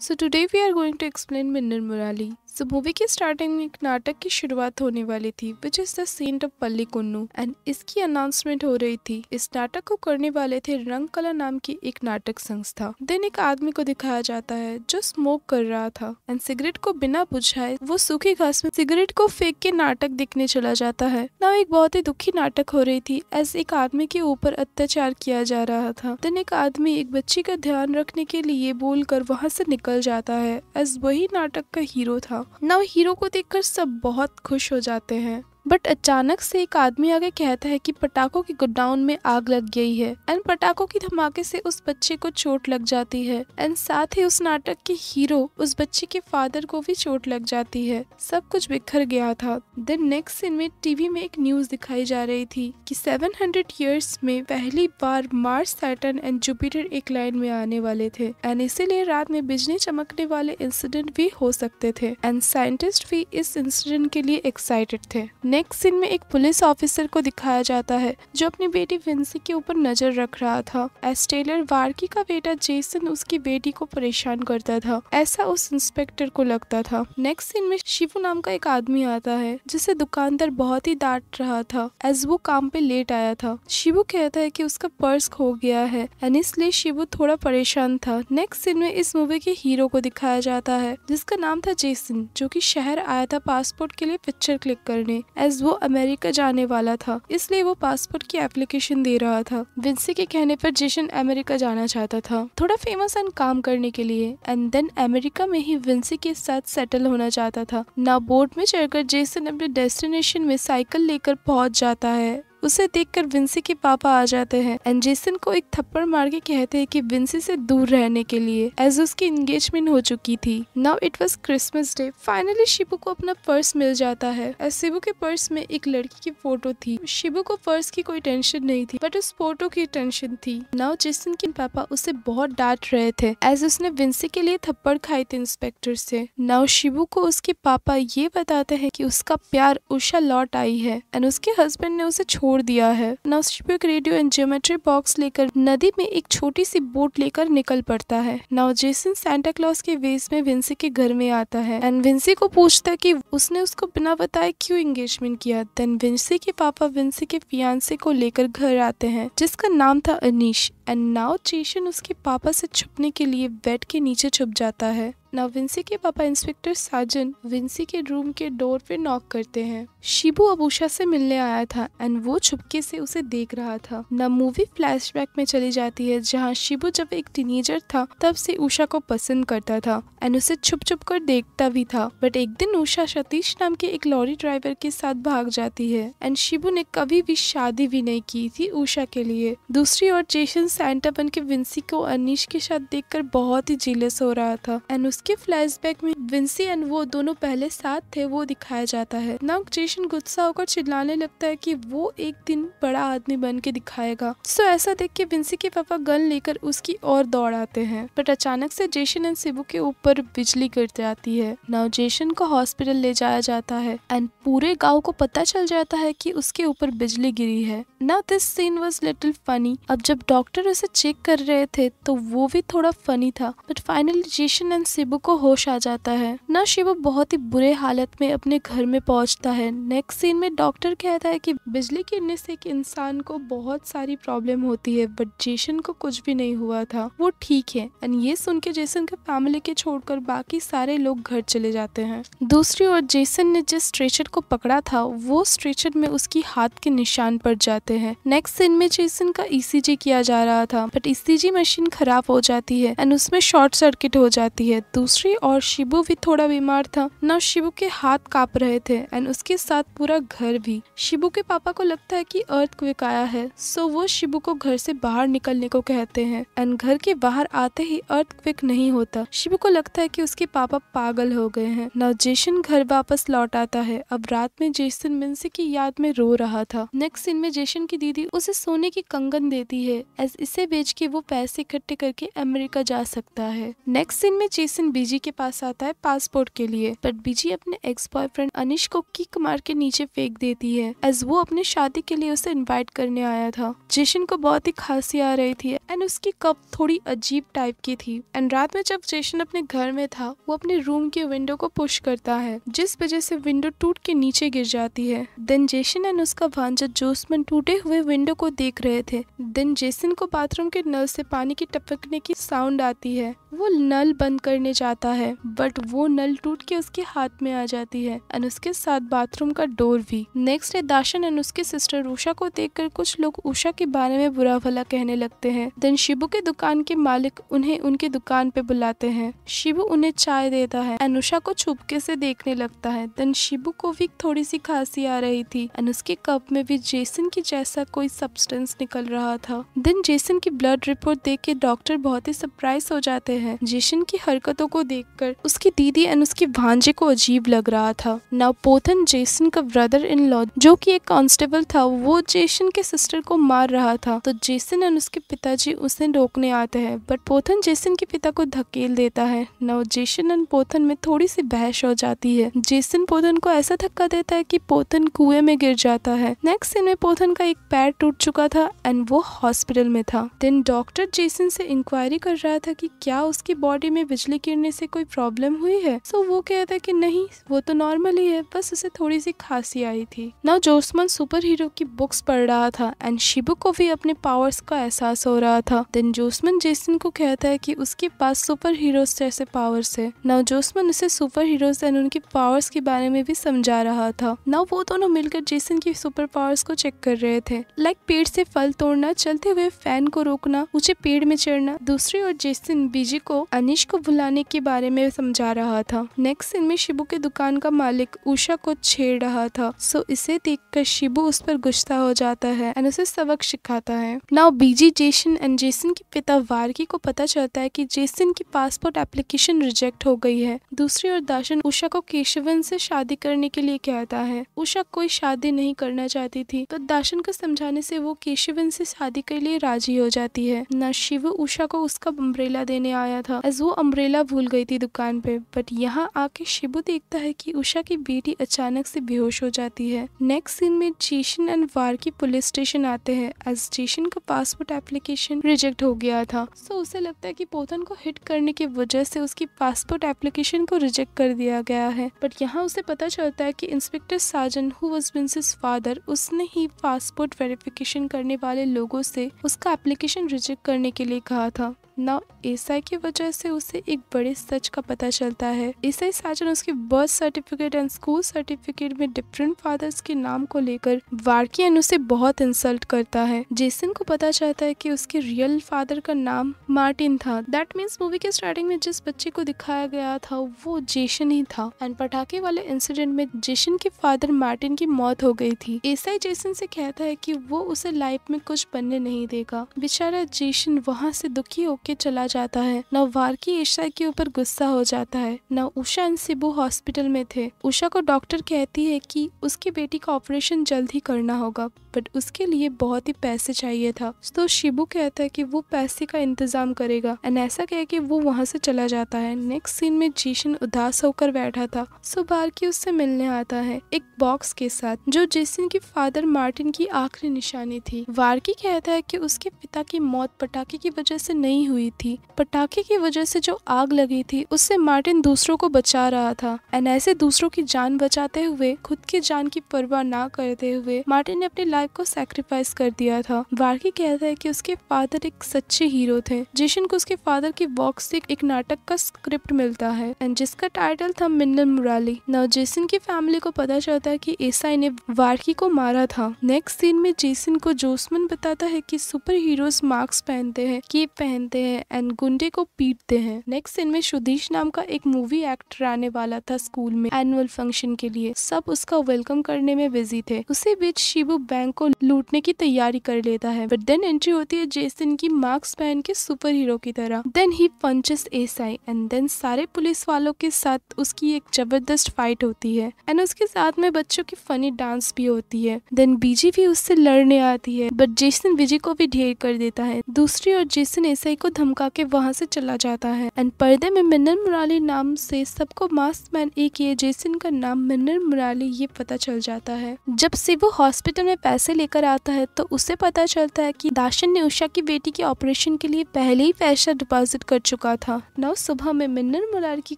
So today we are going to explain Murali. So movie के starting में एक नाटक की शुरुआत होने वाली थी which is the saint of Pallikunnu and इसकी अनाउंसमेंट हो रही थी इस नाटक को करने वाले थे रंग कला नाम की एक नाटक संस्था देन एक आदमी को दिखाया जाता है जो स्मोक कर रहा था एंड सिगरेट को बिना बुझाए वो सूखी घास में सिगरेट को फेंक के नाटक दिखने चला जाता है न एक बहुत ही दुखी नाटक हो रही थी एस एक आदमी के ऊपर अत्याचार किया जा रहा था देन एक आदमी एक बच्ची का ध्यान रखने के लिए बोल कर वहाँ से निकल जाता है एस वही नाटक का हीरो था नव हीरो को देखकर सब बहुत खुश हो जाते हैं बट अचानक से एक आदमी आगे कहता है कि पटाखों के गुडाउन में आग लग गई है एंड पटाखों की धमाके से उस बच्चे को चोट लग जाती है एंड साथ ही उस नाटक के हीरो उस बच्चे के फादर को भी चोट लग जाती है सब कुछ बिखर गया था देन नेक्स्ट दिन में टीवी में एक न्यूज दिखाई जा रही थी कि 700 ईयर्स में पहली बार मार्स सैटन एंड जुपिटर एक लाइन में आने वाले थे एंड इसीलिए रात में बिजली चमकने वाले इंसिडेंट भी हो सकते थे एंड साइंटिस्ट भी इस इंसिडेंट के लिए एक्साइटेड थे नेक्स्ट सीन में एक पुलिस ऑफिसर को दिखाया जाता है जो अपनी बेटी विंसी के ऊपर नजर रख रहा था एस टेलर वार्की का बेटा जेसन उसकी बेटी को परेशान करता था ऐसा उस इंस्पेक्टर को लगता था नेक्स्ट सीन में शिव नाम का एक आदमी आता है जिसे दुकानदार बहुत ही डांट रहा था एज वो काम पे लेट आया था शिवू कहता है कि उसका पर्स खो गया है एंड इसलिए शिवू थोड़ा परेशान था नेक्स्ट सीन में इस मूवी के हीरो को दिखाया जाता है जिसका नाम था जेसन जो की शहर आया था पासपोर्ट के लिए पिक्चर क्लिक करने एज वो अमेरिका जाने वाला था इसलिए वो पासपोर्ट की एप्लीकेशन दे रहा था विंसी के कहने पर जेसन अमेरिका जाना चाहता था थोड़ा फेमस एंड काम करने के लिए एंड देन अमेरिका में ही विंसी के साथ सेटल होना चाहता था ना बोट में चढ़कर जेसन अपने डेस्टिनेशन में साइकिल लेकर पहुंच जाता है उसे देखकर विंसी के पापा आ जाते हैं एंड जेसन को एक थप्पड़ मार के कहते हैं कि विंसी से दूर रहने के लिए एज उसकी एंगेजमेंट हो चुकी थी now it was Christmas day finally Shibu को अपना पर्स मिल जाता है एज शिबू के पर्स में एक लड़की की फोटो थी शिबू को पर्स की कोई टेंशन नहीं थी बट उस फोटो की टेंशन थी नाउ जेसन के पापा उसे बहुत डांट रहे थे एज उसने विंसी के लिए थप्पड़ खाए थे इंस्पेक्टर से नाउ शिबू को उसके पापा ये बताते हैं कि उसका प्यार उषा लौट आई है एंड उसके हस्बैंड ने उसे छोड़ छोड़ दिया है नवशिप एक रेडियो एंड ज्योमेट्री बॉक्स लेकर नदी में एक छोटी सी बोट लेकर निकल पड़ता है नाउ जेसन सेंटा क्लॉस के वेस में विंसी के घर में आता है एंड विंसी को पूछता है की उसने उसको बिना बताए क्यूँ एंगेजमेंट किया देन विंसी के पापा विंसी के फियांसे को लेकर घर आते हैं जिसका नाम था अनिश एंड नाउ चेशन उसके पापा से छुपने के लिए बेड के नीचे छुप जाता है नाउ विंसी के पापा इंस्पेक्टर साजन विंसी के रूम के डोर पे नॉक करते हैं शिबू अबूशा से मिलने आया था एंड वो छुपके से उसे देख रहा था ना मूवी फ्लैशबैक में चली जाती है जहाँ शिबू जब एक टीनेजर था तब से उषा को पसंद करता था एंड उसे छुप छुप कर देखता भी था बट एक दिन उषा सतीश नाम के एक लॉरी ड्राइवर के साथ भाग जाती है एंड शिबू ने कभी भी शादी भी नहीं की थी उषा के लिए दूसरी ओर जेशन सेंटा बन के विंसी को अनिश के साथ देखकर बहुत ही जीलस हो रहा था एंड उसके फ्लैशबैक में विंसी एंड वो दोनों पहले साथ थे वो दिखाया जाता है ना जेसन गुस्सा होकर चिल्लाने लगता है कि वो एक दिन बड़ा आदमी बन के दिखाएगा सो ऐसा देख के विंसी के पापा गन लेकर उसकी और दौड़ आते हैं बट अचानक से जेसन एंड सिबू के ऊपर बिजली गिर जाती है नाउ जेसन को हॉस्पिटल ले जाया जाता है एंड पूरे गाँव को पता चल जाता है की उसके ऊपर बिजली गिरी है now this scene was little funny अब जब डॉक्टर उसे चेक कर रहे थे तो वो भी थोड़ा फनी था but finally Jaison and Shibu को होश आ जाता है न शिव बहुत ही बुरे हालत में अपने घर में पहुंचता है नेक्स्ट सीन में डॉक्टर कहता है कि बिजली गिरने से एक इंसान को बहुत सारी प्रॉब्लम होती है बट जेसन को कुछ भी नहीं हुआ था वो ठीक है एंड ये सुन के जेसन के फैमिली के छोड़कर बाकी सारे लोग घर चले जाते हैं दूसरी ओर जेसन ने जिस स्ट्रेचर को पकड़ा था वो स्ट्रेचर में उसकी हाथ के निशान पड़ जाते हैं नेक्स्ट सीन में जेसन का ईसीजी e किया जा रहा रहा था बट ईसीजी मशीन खराब हो जाती है एंड उसमें शॉर्ट सर्किट हो जाती है दूसरी और शिबू भी थोड़ा बीमार था ना शिबू के हाथ काप रहे थे एंड उसके साथ पूरा घर भी शिबू के पापा को लगता है कि अर्थ क्विक आया है सो वो शिबू को घर से बाहर निकलने को कहते हैं एंड घर के बाहर आते ही अर्थ क्विक नहीं होता शिबू को लगता है कि उसके पापा पागल हो गए हैं ना जेसन घर वापस लौट आता है अब रात में जेसन मिन्सी की याद में रो रहा था नेक्स्ट सीन में जेसन की दीदी उसे सोने की कंगन देती है एज इसे बेच के वो पैसे इकट्ठे करके अमेरिका जा सकता है नेक्स्ट सीन में चेसन बीजी के पास आता है पासपोर्ट के लिए बट बीजी अपने एक्स बॉयफ्रेंड अनिश को किक मार के नीचे फेंक देती है एज वो अपने शादी के लिए उसे इन्वाइट करने आया था जेसन को बहुत ही खांसी आ रही थी एंड उसकी कप थोड़ी अजीब टाइप की थी एंड रात में जब जेसन अपने घर में था वो अपने रूम के विंडो को पुश करता है जिस वजह से विंडो टूट के नीचे गिर जाती है देन जेसन एंड उसका भांजा जोसमन टूटे हुए विंडो को देख रहे थे देन जेसन को बाथरूम के नल से पानी की टपकने की साउंड आती है वो नल बंद करने जाता है बट वो नल टूट के उसके हाथ में आ जाती है एंड उसके साथ बाथरूम का डोर भी नेक्स्ट डे दाशन एंड उसके सिस्टर उषा को देखकर कुछ लोग उषा के बारे में बुरा भला कहने लगते हैं दिन शिबू के दुकान के मालिक उन्हें उनकी दुकान पे बुलाते हैं शिबू उन्हें चाय देता है अनुषा को छुपके से देखने लगता है दिन शिबू को भी थोड़ी सी खांसी आ रही थी अनुष के कप में भी जेसन की जैसा कोई सब्सटेंस निकल रहा था दिन जेसन की ब्लड रिपोर्ट देख के डॉक्टर बहुत ही सरप्राइज हो जाते हैं जेसन की हरकतों को कर उसकी दीदी अनुष उसके भांजे को अजीब लग रहा था नवपोथन जेसन का ब्रदर इन लॉ जो की एक कांस्टेबल था वो जेसन के सिस्टर को मार रहा था तो जेसन अनुष उसके पिताजी बच्चे उसे रोकने आते हैं बट पोथन जेसन के पिता को धकेल देता है नव जेसन एंड पोथन में थोड़ी सी बहस हो जाती है जेसन पोथन को ऐसा धक्का देता है कि पोथन कुएं में गिर जाता है नेक्स्ट सीन में पोथन का एक पैर टूट चुका था एंड वो हॉस्पिटल में था देन डॉक्टर जेसन से इंक्वायरी कर रहा था की क्या उसकी बॉडी में बिजली गिरने से कोई प्रॉब्लम हुई है सो वो कहता है की नहीं वो तो नॉर्मल ही है बस उसे थोड़ी सी खांसी आई थी नव जोसमन सुपर हीरो की बुक्स पढ़ रहा था एंड शिबू को भी अपने पावर्स का एहसास हो रहा रहा था देन जोसमन जेसन को कहता है कि उसके पास सुपर हीरोज जैसे पावर्स है नाउ जोसमन उसे सुपर हीरोज एंड उनकी पावर्स के बारे में भी समझा रहा था नाउ वो दोनों मिलकर जेसन की सुपर पावर्स को चेक कर रहे थे लाइक पेड़ से फल तोड़ना चलते हुए फैन को रोकना ऊंचे पेड़ में चढ़ना दूसरी ओर जेसन बीजी को अनिश को बुलाने के बारे में समझा रहा था नेक्स्ट सीन में शिबू के दुकान का मालिक उषा को छेड़ रहा था सो इसे देख कर शिबू उस पर गुस्सा हो जाता है एंड उसे सबक सिखाता है नाउ बीजी जेसन एंड जेसन के पिता वार्की को पता चलता है कि जेसन की पासपोर्ट एप्लीकेशन रिजेक्ट हो गई है दूसरी ओर दर्शन उषा को केशवन से शादी करने के लिए कहता है उषा कोई शादी नहीं करना चाहती थी तो दर्शन को समझाने से वो केशवन से शादी के लिए राजी हो जाती है न शिव उषा को उसका अम्ब्रेला देने आया था एज वो अम्ब्रेला भूल गई थी दुकान पे बट यहाँ आके शिव देखता है की उषा की बेटी अचानक से बेहोश हो जाती है नेक्स्ट सीन में Jaison and Varkey police station आते हैं एज जेशन का पासपोर्ट एप्लीकेशन क्लेम रिजेक्ट हो गया था सो so, उसे लगता है कि पोथन को हिट करने की वजह से उसकी पासपोर्ट एप्लीकेशन को रिजेक्ट कर दिया गया है बट यहाँ उसे पता चलता है कि inspector Sajan who was Vincy's father उसने ही पासपोर्ट वेरिफिकेशन करने वाले लोगों से उसका एप्लीकेशन रिजेक्ट करने के लिए कहा था ना ईसाई की वजह से उसे एक बड़े सच का पता चलता है ईसाई साजन उसके birth certificate and school certificate में डिफरेंट फादर्स के नाम को लेकर वार्कियन उसे बहुत इंसल्ट करता है जेसन को पता चलता है कि उसके रियल फादर का नाम मार्टिन था दैट मीन्स मूवी के स्टार्टिंग में जिस बच्चे को दिखाया गया था वो जेसन ही था एंड पटाखे वाले इंसिडेंट में जेसन के फादर मार्टिन की मौत हो गई थी ईसाई जेसन से कहता है की वो उसे लाइफ में कुछ बनने नहीं देगा बेचारा जेसन वहाँ से दुखी होकर करके चला जाता है नववार की ईशा के ऊपर गुस्सा हो जाता है न उषा एंड सिबू हॉस्पिटल में थे उषा को डॉक्टर कहती है कि उसकी बेटी का ऑपरेशन जल्द ही करना होगा बट उसके लिए बहुत ही पैसे चाहिए था तो शिबू कहता है कि वो पैसे का इंतजाम करेगा एंड ऐसा कह के वो वहाँ से चला जाता है नेक्स्ट सीन में जीशन उदास होकर बैठा था सो बारकी उससे मिलने आता है एक बॉक्स के साथ जो जेसन की फादर मार्टिन की आखिरी निशानी थी वार्की कहता है कि उसके पिता की मौत पटाखे की वजह से नहीं हुई हुई थी पटाखे की वजह से जो आग लगी थी उससे मार्टिन दूसरों को बचा रहा था एंड ऐसे दूसरों की जान बचाते हुए खुद की जान की परवाह ना करते हुए मार्टिन ने अपनी लाइफ को सेक्रीफाइस कर दिया था वार्की कहता है कि उसके फादर एक सच्चे हीरो थे जिशन को उसके फादर की बॉक्स से एक नाटक का स्क्रिप्ट मिलता है एंड जिसका टाइटल था मिन्नल मुराली नव जेसन की फैमिली को पता चलता है की ईसाई ने वार्की को मारा था नेक्स्ट सीन में जेसन को जोसमन बताता है की सुपर हीरोज मास्क पहनते हैं की पहनते हैं हैं एंड गुंडे को पीटते हैं नेक्स्ट में सुधीश नाम का एक मूवी एक्टर आने वाला था स्कूल में एनुअल फंक्शन के लिए सब उसका वेलकम करने में बिजी थे उसी बीच शिबू बैंक को लूटने की तैयारी कर लेता है बट देन एंट्री होती है जेसन की मास्क पहन के सुपर हीरो की तरह देन ही punches S I and then सारे पुलिस वालों के साथ उसकी एक जबरदस्त फाइट होती है एंड उसके साथ में बच्चों की फनी डांस भी होती है देन बीजी भी उससे लड़ने आती है बट जेसन विजय को भी ढेर कर देता है दूसरी और जेसन एसआई को को धमका के वहाँ से चला जाता है एंड पर्दे में मिन्नर मुराली नाम से सबको मास्क मैन एक ये जेसन का नाम मिन्नर मुराली ये पता चल जाता है जब सिबो हॉस्पिटल में पैसे लेकर आता है तो उसे पता चलता है की दाशन ने उषा की बेटी के ऑपरेशन के लिए पहले ही पैसा डिपॉजिट कर चुका था नौ सुबह में मिन्नर मुरारी की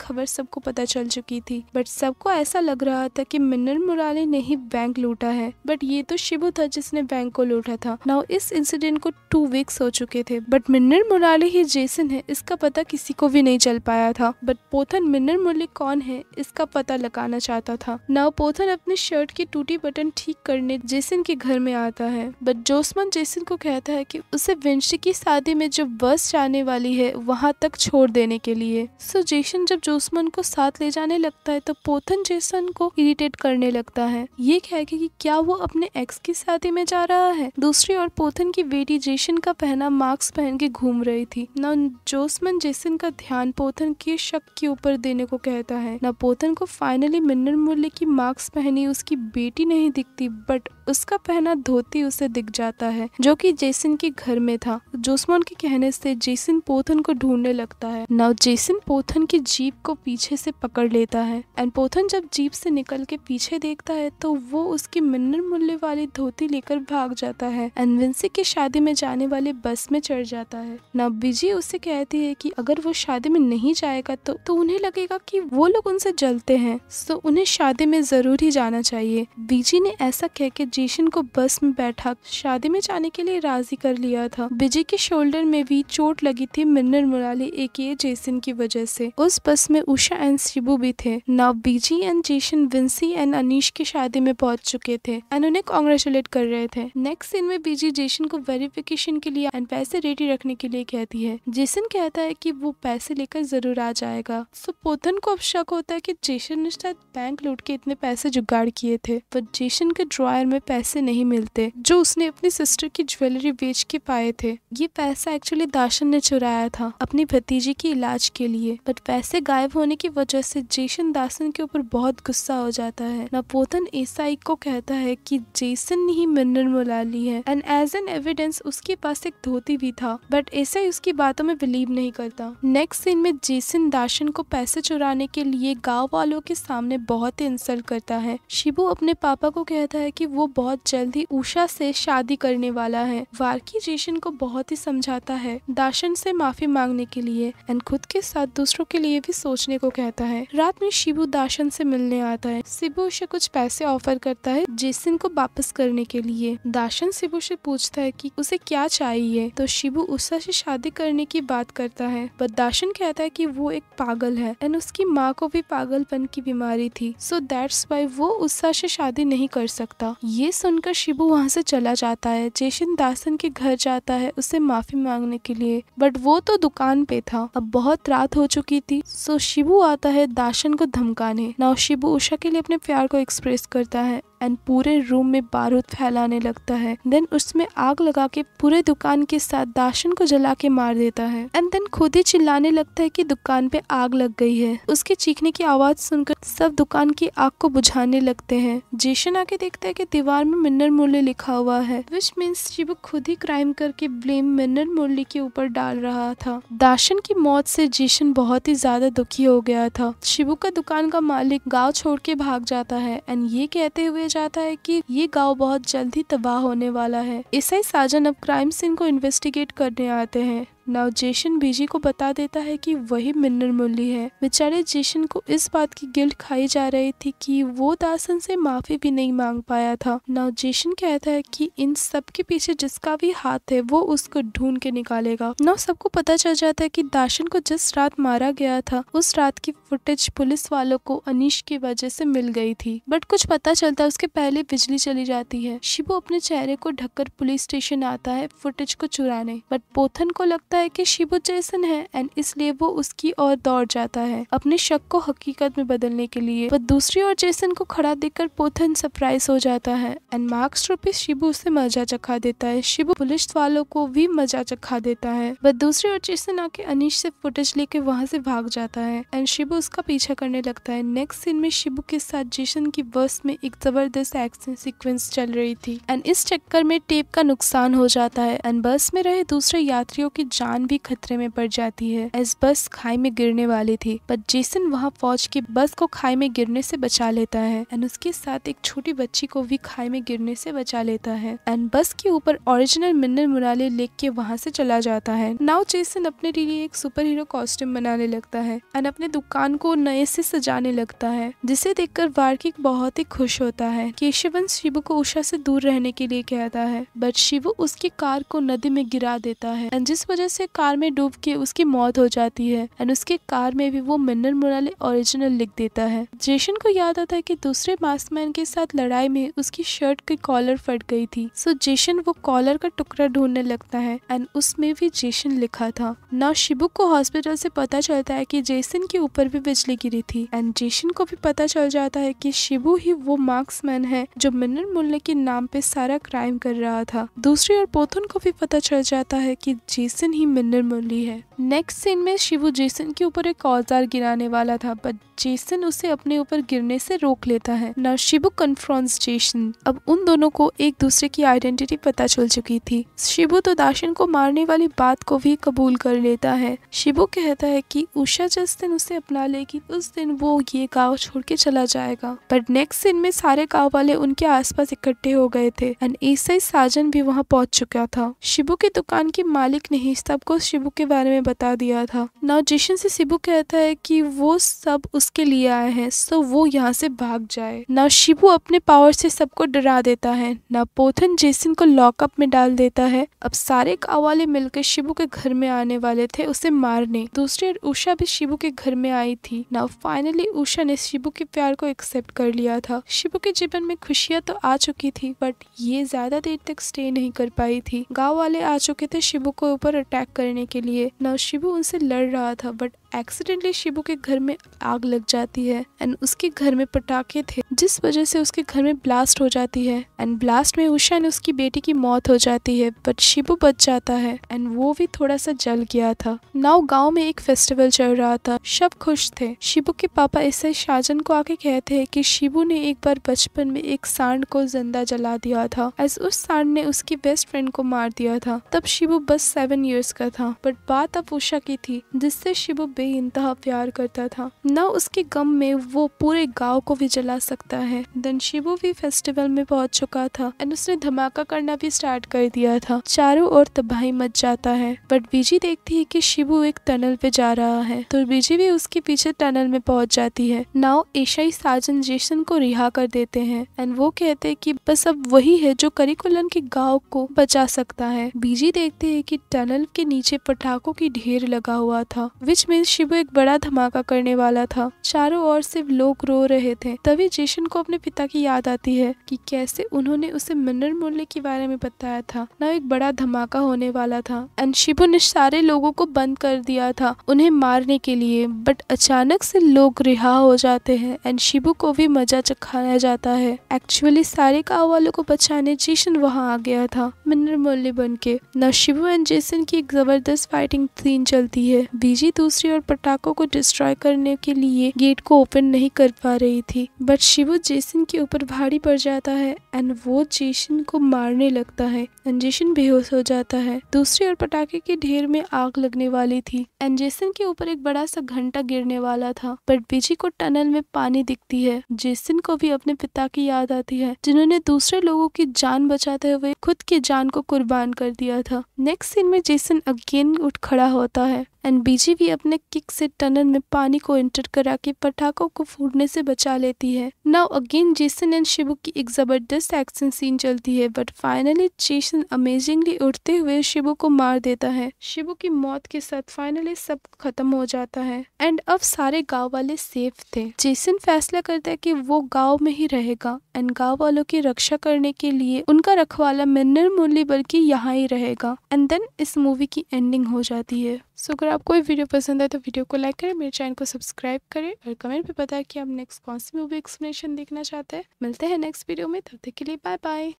खबर सबको पता चल चुकी थी बट सबको ऐसा लग रहा था कि मिन्नर मुराली ने ही बैंक लूटा है बट ये तो शिबू था जिसने बैंक को लूटा था नाउ इस इंसिडेंट को टू वीक्स हो चुके थे बट मिन्नर मुराली वाले ही जेसन है इसका पता किसी को भी नहीं चल पाया था बट पोथन मिन्नर मुरली कौन है इसका पता लगाना चाहता था नाव पोथन अपने शर्ट की टूटी बटन ठीक करने जेसन के घर में आता है बट जोसमन जेसन को कहता है कि उसे विंशी की शादी में जो बस जाने वाली है वहाँ तक छोड़ देने के लिए सो जेसन जब जोसमन को साथ ले जाने लगता है तो पोथन जेसन को इरिटेट करने लगता है ये कह के की क्या वो अपने एक्स की शादी में जा रहा है दूसरी ओर पोथन की बेटी जेसन का पहना मास्क पहन के घूम रही गई थी न जोसमन जेसन का ध्यान पोथन के शक के ऊपर देने को कहता है न पोथन को फाइनली मिन्नर मूल्य की मार्क्स पहनी उसकी बेटी नहीं दिखती बट उसका पहना धोती उसे दिख जाता है जो कि जेसन के घर में था जोसमन के कहने से जेसन पोथन को ढूंढने लगता है नव जेसन पोथन की जीप को पीछे से पकड़ लेता है एंड पोथन जब जीप से निकल के पीछे देखता है तो वो उसकी मिन्नर मूल्य वाली धोती लेकर भाग जाता है एंड विंसी की शादी में जाने वाले बस में चढ़ जाता है न विजय उससे कहती है कि अगर वो शादी में नहीं जाएगा तो तो उन्हें लगेगा कि वो लोग उनसे जलते हैं तो उन्हें शादी में जरूर ही जाना चाहिए विजय ने ऐसा कह के जीशन को बस में बैठा शादी में जाने के लिए राजी कर लिया था विजय के शोल्डर में भी चोट लगी थी मिन्नर मुराली एक ये जेसन की वजह से उस बस में उषा एंड शिबू भी थे ना बीजी एंड जेसन विंसी एंड अनिश की शादी में पहुंच चुके थे एंड उन्हें कॉन्ग्रेचुलेट कर रहे थे नेक्स्ट सीन में बीजी जेसन को वेरिफिकेशन के लिए एंड पैसे रेडी रखने के लिए कह रहती है जेसन कहता है कि वो पैसे लेकर जरूर आ जाएगा सो पोथन को अब शक होता है कि जेसन ने शायद बैंक लूट के इतने पैसे जुगाड़ किए थे पर जेसन के ड्रॉयर में पैसे नहीं मिलते जो उसने अपनी सिस्टर की ज्वेलरी बेच के पाए थे ये पैसा एक्चुअली दाशन ने चुराया था अपनी भतीजी के इलाज के लिए बट पैसे गायब होने की वजह से जेसन दासन के ऊपर बहुत गुस्सा हो जाता है न पोथन ईसाई को कहता है कि जेसन ने ही मिन्नर मुला ली है एंड एज एन एविडेंस उसके पास एक धोती भी था बट ऐसा उसकी बातों में बिलीव नहीं करता नेक्स्ट सीन में जेसन दाशन को पैसे चुराने के लिए गाँव वालों के सामने बहुत ही इंसल्ट करता है शिबू अपने पापा को कहता है की वो बहुत जल्द ही उषा से शादी करने वाला है वार्की जेसन को बहुत ही समझाता है दाशन से माफी मांगने के लिए एंड खुद के साथ दूसरों के लिए भी सोचने को कहता है रात में शिबू दाशन से मिलने आता है शिबू उसे कुछ पैसे ऑफर करता है जेसन को वापस करने के लिए दाशन शिबू से पूछता है कि उसे क्या चाहिए तो शिबू उषा से शादी शादी करने की बात करता है बददाशन कहता है कि वो एक पागल है एंड उसकी माँ को भी पागलपन की बीमारी थी सो दैट्स वाई वो उत्साह से शादी नहीं कर सकता ये सुनकर शिबू वहाँ से चला जाता है जेशन दासन के घर जाता है उसे माफी मांगने के लिए बट वो तो दुकान पे था अब बहुत रात हो चुकी थी सो शिबू आता है दाशन को धमकाने नाउ शिबू उषा के लिए अपने प्यार को एक्सप्रेस करता है एंड पूरे रूम में बारूद फैलाने लगता है देन उसमें आग लगा के पूरे दुकान के साथ दाशन को जला के मार देता है एंड देन खुद ही चिल्लाने लगता है कि दुकान पे आग लग गई है उसके चीखने की आवाज सुनकर सब दुकान की आग को बुझाने लगते हैं जेशन आके देखता है कि दीवार में मिन्नर मुरली लिखा हुआ है विच मीन्स शिबू खुद ही क्राइम करके ब्लेम मिन्नर मुरली के ऊपर डाल रहा था दाशन की मौत से जेशन बहुत ही ज्यादा दुखी हो गया था शिबू का दुकान का मालिक गाँव छोड़ के भाग जाता है एंड ये कहते हुए जाता है की ये गाँव बहुत जल्द ही तबाह होने वाला है ईसाई साजन अब क्राइम सीन को इन्वेस्टिगेट करने आते हैं ね नवजेशन जेशन बीजी को बता देता है कि वही मिन्नर मुरली है बेचारे जेशन को इस बात की गिल्ट खाई जा रही थी कि वो दासन से माफी भी नहीं मांग पाया था नवजेशन जेशन कहता है कि इन सब के पीछे जिसका भी हाथ है वो उसको ढूंढ के निकालेगा नव सबको पता चल जाता है कि दासन को जिस रात मारा गया था उस रात की फुटेज पुलिस वालों को अनिश की वजह से मिल गई थी बट कुछ पता चलता है उसके पहले बिजली चली जाती है शिवो अपने चेहरे को ढककर पुलिस स्टेशन आता है फुटेज को चुराने बट पोथन को लगता કે શિબુ જેસન હે એન્ડ ઇસલીએ વો ઉસકી ઓર દોડ જાતા હે અપને શક કો હકીકત મે બદલને કે લિયે બત દુસરી ઓર જેસન કો ખડા દેખકર પોથન સરપ્રાઈઝ હો જાતા હે એન્ડ માર્ક્સ રૂપીસ શિબુ ઉસે મજા ચખા દેતા હે શિબુ પોલીસવાલો કો ભી મજા ચખા દેતા હે બત દુસરી ઓર જેસન કા અનિશ સે ફૂટેજ લેકે વહા સે ભાગ જાતા હે એન્ડ શિબુ uska પીછા કરને લગતા હે નેક્સ્ટ સીન મે શિબુ કે સાથ જેસન કી બસ મે એક જબરદસ્ત એક્શન સિક્વન્સ ચલ રહી થી એન્ડ ઇસ ચક્કર મે ટેપ કા નુકસાન હો જાતા હે એન્ડ બસ મે રહે દુસરે યાત્રીઓ કે जान भी खतरे में पड़ जाती है एस बस खाई में गिरने वाली थी पर जेसन वहाँ फौज की बस को खाई में गिरने से बचा लेता है एंड उसके साथ एक छोटी बच्ची को भी खाई में गिरने से बचा लेता है एंड बस के ऊपर ओरिजिनल मिनरल मुराले लेख के वहाँ से चला जाता है नाव जेसन अपने लिए एक सुपर हीरो कॉस्ट्यूम बनाने लगता है एंड अपने दुकान को नए से सजाने लगता है जिसे देखकर वार्किक बहुत ही खुश होता है केशवन शिव को उषा से दूर रहने के लिए कहता है बट शिव उसकी कार को नदी में गिरा देता है एंड जिस वजह से कार में डूब के उसकी मौत हो जाती है एंड उसके कार में भी वो मिन्नर मुराले ओरिजिनल लिख देता है जेशन को याद आता है कि दूसरे मास्क मैन के साथ लड़ाई में उसकी शर्ट की कॉलर फट गई थी सो so, जेशन वो कॉलर का टुकड़ा ढूंढने लगता है एंड उसमें भी जेशन लिखा था ना शिबुक को हॉस्पिटल से पता चलता है की जेसन के ऊपर भी बिजली गिरी थी एंड जेशन को भी पता चल जाता है की शिबू ही वो मार्क्समैन है जो मिन्नर मुरले के नाम पे सारा क्राइम कर रहा था दूसरी और पोथन को भी पता चल जाता है कि जेसन ही ही मिन्नर मुरली है नेक्स्ट सीन में शिवू जेसन के ऊपर एक औजार गिराने वाला था बट जेसन उसे अपने ऊपर गिरने से रोक लेता है न शिबू कन्फ्रॉन्स जेसन अब उन दोनों को एक दूसरे की आइडेंटिटी पता चल चुकी थी शिबू तो दाशन को मारने वाली बात को भी कबूल कर लेता है शिबू कहता है कि उषा जिस दिन उसे अपना लेगी उस दिन वो ये गाँव छोड़ के चला जाएगा बट नेक्स्ट सीन में सारे गाँव वाले उनके पास इकट्ठे हो गए थे एंड ईसाई साजन भी वहाँ पहुँच चुका था शिबू की दुकान के मालिक नहीं सबको शिबू के बारे में बता दिया था नाउ जिशन से शिबू कहता है कि वो सब उसके लिए आए हैं सो वो यहाँ से भाग जाए नाउ शिबू अपने पावर से सबको डरा देता है नाउ पोथन जेसन को लॉकअप में डाल देता है अब सारे कावाले मिलकर शिबू के घर में आने वाले थे उसे मारने दूसरे उषा भी शिबू के घर में आई थी नाउ फाइनली उषा ने शिबू के प्यार को एक्सेप्ट कर लिया था शिबू के जीवन में खुशियां तो आ चुकी थी बट ये ज्यादा देर तक स्टे नहीं कर पाई थी गाँव वाले आ चुके थे शिबू के ऊपर अटैक अटैक करने के लिए नाशिबू उनसे लड़ रहा था बट एक्सीडेंटली शिबू के घर में आग लग जाती है एंड उसके घर में पटाखे थे जिस वजह से उसके घर में ब्लास्ट हो जाती है एंड ब्लास्ट में उषा ने उसकी बेटी की मौत हो जाती है बट शिबू बच जाता है एंड वो भी थोड़ा सा जल गया था नाव गाँव में एक फेस्टिवल चल रहा था सब खुश थे शिबू के पापा इससे शाजन को आके कहते है की शिबू ने एक बार बचपन में एक सांड को जिंदा जला दिया था एज उस सांड ने उसकी बेस्ट फ्रेंड को मार दिया था तब शिबू बस सेवन ईयर्स का था बट बात अब उषा की थी जिससे शिबू ही इंतहा प्यार करता था न उसके गम में वो पूरे गांव को भी जला सकता है दनशिबो भी फेस्टिवल में पहुंच चुका था एंड उसने धमाका करना भी स्टार्ट कर दिया था चारों ओर तबाही मच जाता है बट बीजी देखती है कि शिबू एक टनल पे जा रहा है तो बीजी भी उसके पीछे टनल में पहुंच जाती है नाव एशाई साजन जेसन को रिहा कर देते हैं एंड वो कहते हैं कि बस अब वही है जो करिकुलन के गांव को बचा सकता है बीजी देखते है कि टनल के नीचे पटाखों की ढेर लगा हुआ था विच मीन्स शिबू एक बड़ा धमाका करने वाला था चारों ओर से लोग रो रहे थे तभी जेशन को अपने पिता की याद आती है कि कैसे उन्होंने उसे मिनर मूल्य के बारे में बताया था ना एक बड़ा धमाका होने वाला था एंड शिबू ने सारे लोगों को बंद कर दिया था उन्हें मारने के लिए बट अचानक से लोग रिहा हो जाते हैं एंड शिबू को भी मजा चखाया जाता है एक्चुअली सारे गाँव वालों को बचाने जेशन वहाँ आ गया था मिनर मूल्य बन के न शिबू एंड जेसन की एक जबरदस्त फाइटिंग सीन चलती है बीजी दूसरी ओर पटाखों को डिस्ट्रॉय करने के लिए गेट को ओपन नहीं कर पा रही थी बट शिवो जेसन के ऊपर भारी पड़ जाता है एंड वो जेसन को मारने लगता है एंड जेसन बेहोश हो जाता है दूसरी ओर पटाखे के ढेर में आग लगने वाली थी एंड जेसन के ऊपर एक बड़ा सा घंटा गिरने वाला था बट बिजी को टनल में पानी दिखती है जेसन को भी अपने पिता की याद आती है जिन्होंने दूसरे लोगों की जान बचाते हुए खुद की जान को कुर्बान कर दिया था नेक्स्ट सीन में जेसन अगेन उठ खड़ा होता है एंड बीजी भी अपने किक से टनल में पानी को एंटर करा के पटाखों को फूटने से बचा लेती है now again Jaison and Shibu की एक जबरदस्त एक्शन सीन चलती है बट फाइनली जेसन अमेजिंगली उठते हुए शिबू को मार देता है शिबू की मौत के साथ फाइनली सब खत्म हो जाता है एंड अब सारे गाँव वाले सेफ थे जेसन फैसला करता है की वो गाँव में ही रहेगा एंड गाँव वालों की रक्षा करने के लिए उनका रखवाला मिन्नर मुरली बल्कि यहाँ ही रहेगा एंड देन इस मूवी की एंडिंग हो जाती है सो अगर आपको कोई वीडियो पसंद है तो वीडियो को लाइक करें मेरे चैनल को सब्सक्राइब करें और कमेंट भी बताएं कि आप नेक्स्ट कौन सी मूवी एक्सप्लेनेशन देखना चाहते हैं मिलते हैं नेक्स्ट वीडियो में तब तक के लिए बाय बाय